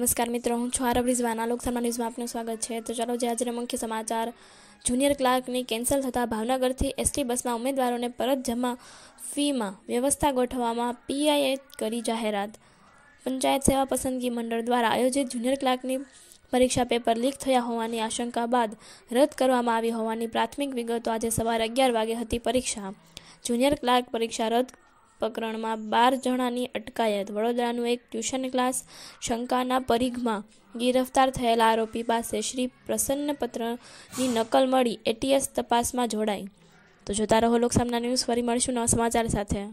નમસ્કાર મિત્રો હું છું આરબ રિઝવાન આલોક શર્મા ન્યૂઝમાં આપનું સ્વાગત છે તો ચાલો જે આજના મુખ્ય સમાચાર જુનિયર ક્લાર્કની કેન્સલ થતાં ભાવનગરથી એસટી બસના ઉમેદવારોને પરત જમા ફીમાં વ્યવસ્થા ગોઠવવામાં પીઆઈએ કરી જાહેરાત પંચાયત સેવા પસંદગી મંડળ દ્વારા આયોજિત જુનિયર ક્લાર્કની પરીક્ષા પેપર લીક થયા હોવાની આશંકા બાદ રદ કરવામાં આવી હોવાની પ્રાથમિક વિગતો આજે સવારે અગિયાર વાગે હતી પરીક્ષા જુનિયર ક્લાર્ક પરીક્ષા રદ પ્રકરણમાં બાર જણાની અટકાયત વડોદરાનું એક ટ્યુશન ક્લાસ શંકાના પરિઘમાં ગિરફતાર થયેલા આરોપી પાસે શ્રી પ્રસન્નપત્રની નકલ મળી એટીએસ તપાસમાં જોડાઈ તો જોતા રહો લોકસામના ન્યૂઝ ફરી મળશું નવા સમાચાર સાથે